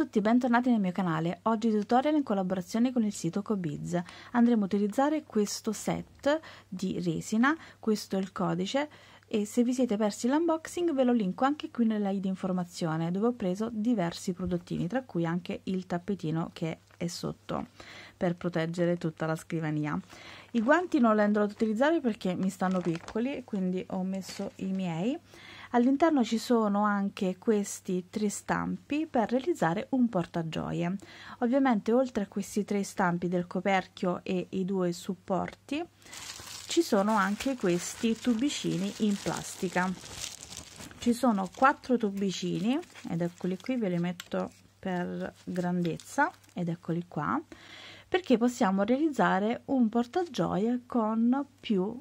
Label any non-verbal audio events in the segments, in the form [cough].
tutti e bentornati nel mio canale. Oggi tutorial in collaborazione con il sito Cobiz. Andremo a utilizzare questo set di resina, questo è il codice e se vi siete persi l'unboxing ve lo linko anche qui nella id informazione dove ho preso diversi prodottini tra cui anche il tappetino che è sotto per proteggere tutta la scrivania i guanti non li andrò ad utilizzare perché mi stanno piccoli quindi ho messo i miei All'interno ci sono anche questi tre stampi per realizzare un portagioie. Ovviamente oltre a questi tre stampi del coperchio e i due supporti ci sono anche questi tubicini in plastica. Ci sono quattro tubicini ed eccoli qui, ve li metto per grandezza ed eccoli qua perché possiamo realizzare un portagioie con più,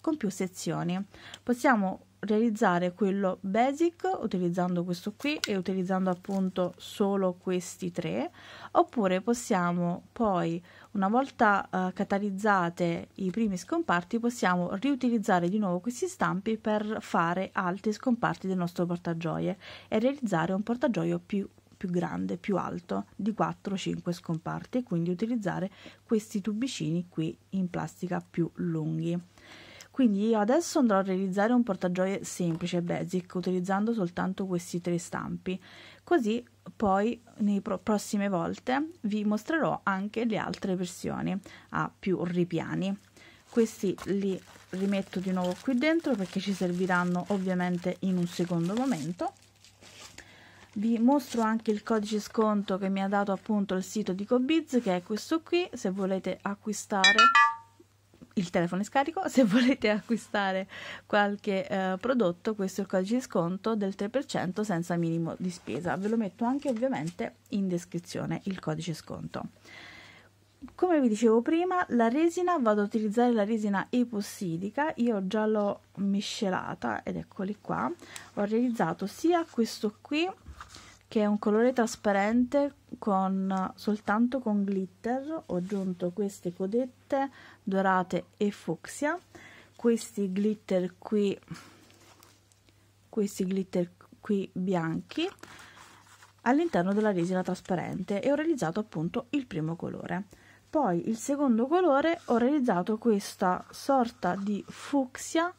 con più sezioni possiamo realizzare quello basic utilizzando questo qui e utilizzando appunto solo questi tre oppure possiamo poi una volta eh, catalizzate i primi scomparti possiamo riutilizzare di nuovo questi stampi per fare altri scomparti del nostro portagioie e realizzare un portagioio più più grande, più alto di 4-5 scomparti, quindi utilizzare questi tubicini qui in plastica più lunghi. Quindi io adesso andrò a realizzare un portagioie semplice, basic, utilizzando soltanto questi tre stampi. Così poi nelle pro- prossime volte vi mostrerò anche le altre versioni a più ripiani. Questi li rimetto di nuovo qui dentro perché ci serviranno ovviamente in un secondo momento vi mostro anche il codice sconto che mi ha dato appunto il sito di Cobiz che è questo qui se volete acquistare il telefono è scarico, [laughs] se volete acquistare qualche eh, prodotto questo è il codice di sconto del 3% senza minimo di spesa, ve lo metto anche ovviamente in descrizione il codice sconto. Come vi dicevo prima, la resina, vado ad utilizzare la resina epossidica, io già l'ho miscelata ed eccoli qua, ho realizzato sia questo qui che è un colore trasparente con soltanto con glitter ho aggiunto queste codette dorate e fucsia questi glitter qui questi glitter qui bianchi all'interno della resina trasparente e ho realizzato appunto il primo colore poi il secondo colore ho realizzato questa sorta di fucsia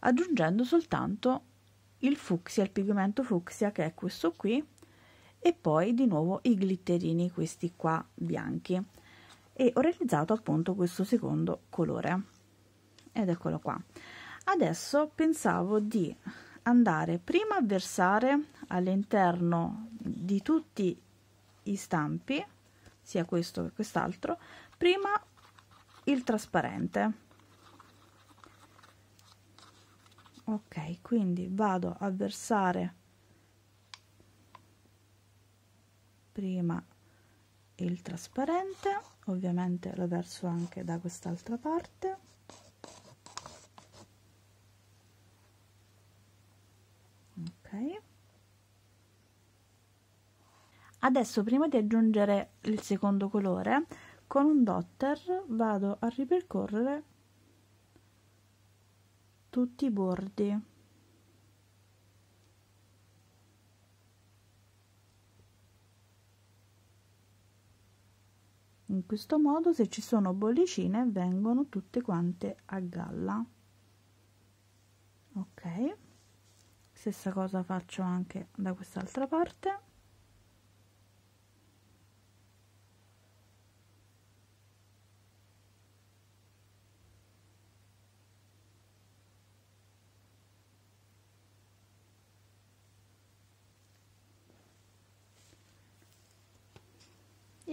aggiungendo soltanto il fucsia il pigmento fucsia che è questo qui e poi di nuovo i glitterini questi qua bianchi e ho realizzato appunto questo secondo colore ed eccolo qua adesso pensavo di andare prima a versare all'interno di tutti i stampi sia questo che quest'altro prima il trasparente ok quindi vado a versare prima il trasparente ovviamente lo verso anche da quest'altra parte ok adesso prima di aggiungere il secondo colore con un dotter vado a ripercorrere tutti i bordi in questo modo se ci sono bollicine vengono tutte quante a galla ok stessa cosa faccio anche da quest'altra parte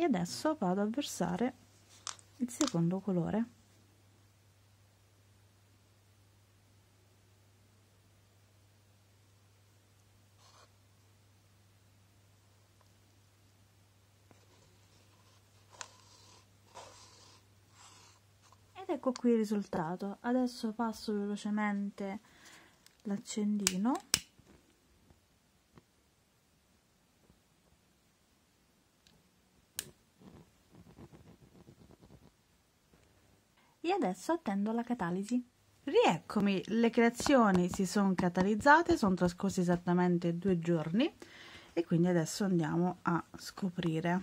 e adesso vado a versare il secondo colore ed ecco qui il risultato adesso passo velocemente l'accendino e adesso attendo la catalisi. Rieccomi, le creazioni si sono catalizzate, sono trascorsi esattamente due giorni e quindi adesso andiamo a scoprire.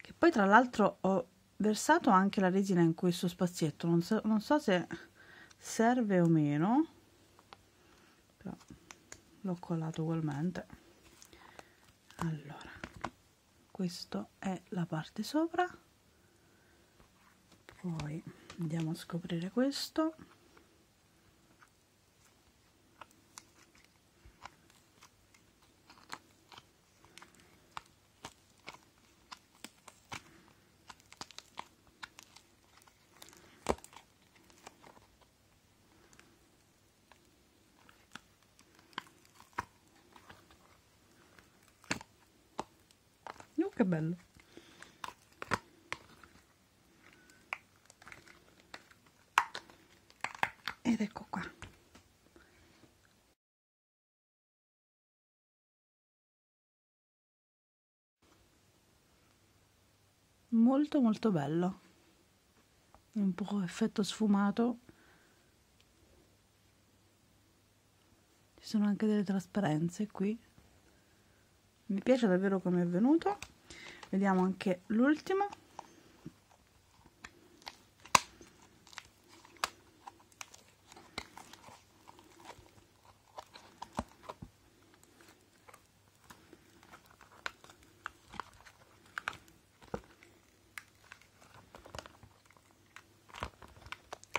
Che poi tra l'altro ho versato anche la resina in questo spazietto, non so, non so se serve o meno, però l'ho collato ugualmente. Allora, questa è la parte sopra, poi andiamo a scoprire questo oh, che bello molto molto bello un po' effetto sfumato ci sono anche delle trasparenze qui mi piace davvero come è venuto vediamo anche l'ultimo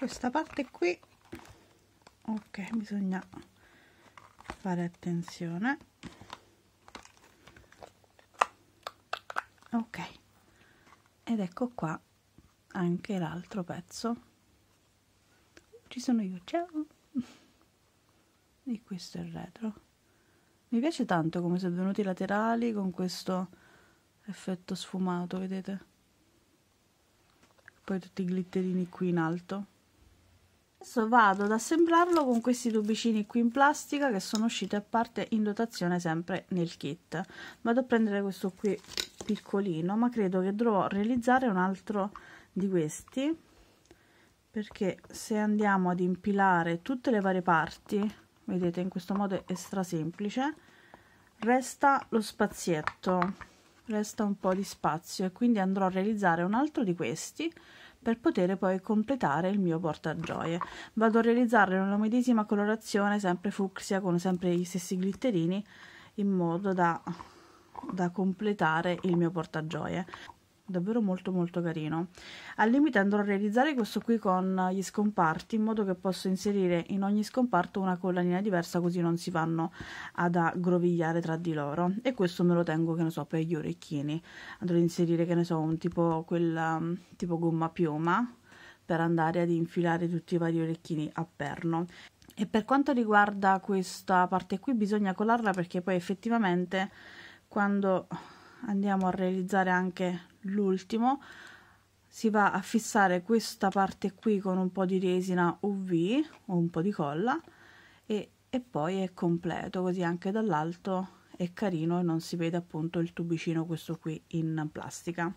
questa parte qui ok bisogna fare attenzione ok ed ecco qua anche l'altro pezzo ci sono io ciao e questo è il retro mi piace tanto come sono venuti i laterali con questo effetto sfumato vedete poi tutti i glitterini qui in alto adesso vado ad assemblarlo con questi tubicini qui in plastica che sono usciti a parte in dotazione sempre nel kit vado a prendere questo qui piccolino ma credo che dovrò realizzare un altro di questi perché se andiamo ad impilare tutte le varie parti vedete in questo modo è stra semplice resta lo spazietto resta un po' di spazio e quindi andrò a realizzare un altro di questi per poter poi completare il mio portagioie. Vado a realizzarlo nella medesima colorazione, sempre fucsia, con sempre gli stessi glitterini, in modo da, da completare il mio portagioie davvero molto molto carino al limite andrò a realizzare questo qui con gli scomparti in modo che posso inserire in ogni scomparto una collanina diversa così non si vanno ad aggrovigliare tra di loro e questo me lo tengo che ne so per gli orecchini andrò ad inserire che ne so un tipo quella um, tipo gomma piuma per andare ad infilare tutti i vari orecchini a perno e per quanto riguarda questa parte qui bisogna colarla perché poi effettivamente quando andiamo a realizzare anche l'ultimo si va a fissare questa parte qui con un po' di resina UV o un po' di colla e, e poi è completo così anche dall'alto è carino e non si vede appunto il tubicino questo qui in plastica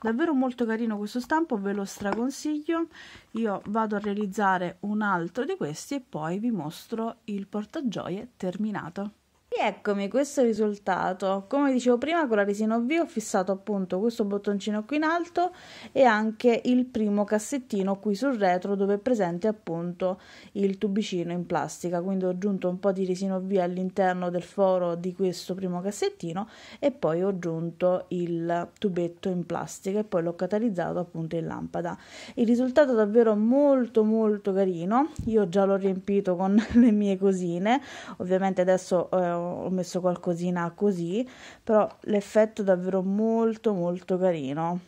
davvero molto carino questo stampo ve lo straconsiglio io vado a realizzare un altro di questi e poi vi mostro il portagioie terminato e eccomi, questo risultato. Come dicevo prima, con la resina OV ho fissato appunto questo bottoncino qui in alto e anche il primo cassettino qui sul retro dove è presente appunto il tubicino in plastica. Quindi ho aggiunto un po' di resina OV all'interno del foro di questo primo cassettino e poi ho aggiunto il tubetto in plastica e poi l'ho catalizzato appunto in lampada. Il risultato è davvero molto molto carino. Io già l'ho riempito con [laughs] le mie cosine. Ovviamente adesso eh, ho messo qualcosina così, però l'effetto è davvero molto molto carino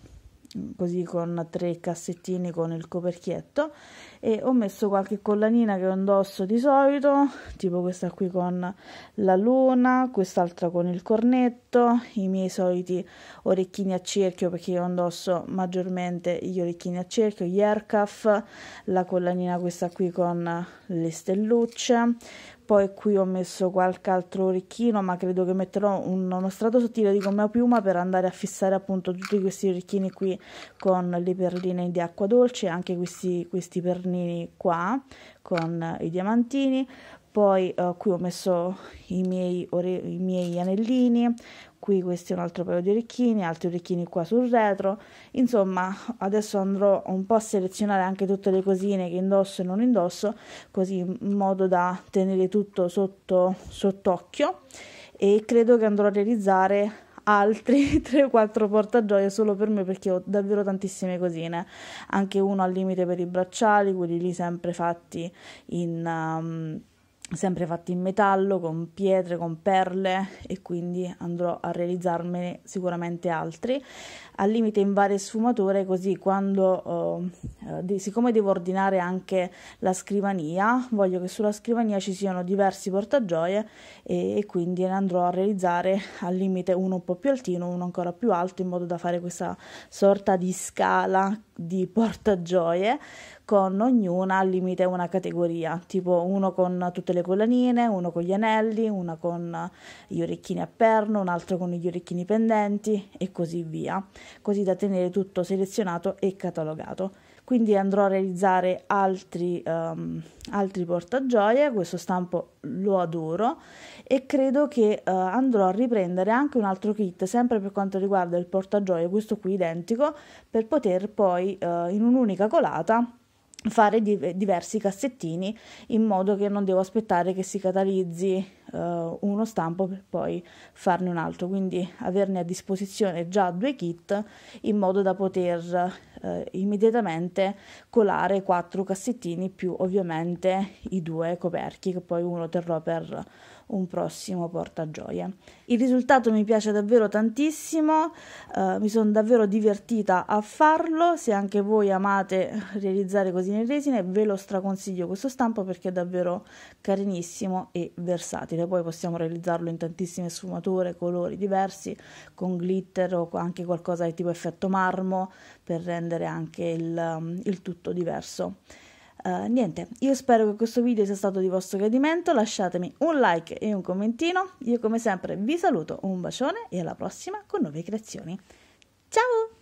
così con tre cassettini con il coperchietto e ho messo qualche collanina che indosso di solito tipo questa qui con la luna quest'altra con il cornetto i miei soliti orecchini a cerchio perché io indosso maggiormente gli orecchini a cerchio gli aircuff la collanina questa qui con le stellucce poi qui ho messo qualche altro orecchino ma credo che metterò un, uno strato sottile di gomma piuma per andare a fissare appunto tutti questi orecchini qui con le perline di acqua dolce anche questi, questi pernini qua con i diamantini poi eh, qui ho messo i miei, i miei anellini qui è un altro paio di orecchini, altri orecchini qua sul retro. Insomma, adesso andrò un po' a selezionare anche tutte le cosine che indosso e non indosso, così in modo da tenere tutto sotto sott'occhio e credo che andrò a realizzare altri 3-4 [laughs] portagioie solo per me perché ho davvero tantissime cosine, anche uno al limite per i bracciali, quelli lì sempre fatti in um, sempre fatti in metallo, con pietre, con perle e quindi andrò a realizzarmene sicuramente altri, al limite in varie sfumature così quando, eh, eh siccome devo ordinare anche la scrivania, voglio che sulla scrivania ci siano diversi portagioie e, e quindi ne andrò a realizzare al limite uno un po' più altino, uno ancora più alto in modo da fare questa sorta di scala di portagioie con ognuna al limite una categoria, tipo uno con tutte le collanine, uno con gli anelli, uno con gli orecchini a perno, un altro con gli orecchini pendenti e così via, così da tenere tutto selezionato e catalogato quindi andrò a realizzare altri, um, altri portagioie, questo stampo lo adoro e credo che uh, andrò a riprendere anche un altro kit sempre per quanto riguarda il portagioie, questo qui identico, per poter poi uh, in un'unica colata fare diversi cassettini in modo che non devo aspettare che si catalizzi uh, uno stampo per poi farne un altro quindi averne a disposizione già due kit in modo da poter eh, immediatamente colare quattro cassettini più ovviamente i due coperchi che poi uno terrò per un prossimo portagioia. Il risultato mi piace davvero tantissimo, eh, mi sono davvero divertita a farlo, se anche voi amate [laughs] realizzare cosine in resine ve lo straconsiglio questo stampo perché è davvero carinissimo e versatile, poi possiamo realizzarlo in tantissime sfumature, colori diversi, con glitter o anche qualcosa di tipo effetto marmo per rendere anche il, mm, il tutto diverso uh, niente, io spero che questo video sia stato di vostro gradimento, lasciatemi un like e un commentino, io come sempre vi saluto, un bacione e alla prossima con nuove creazioni. Ciao!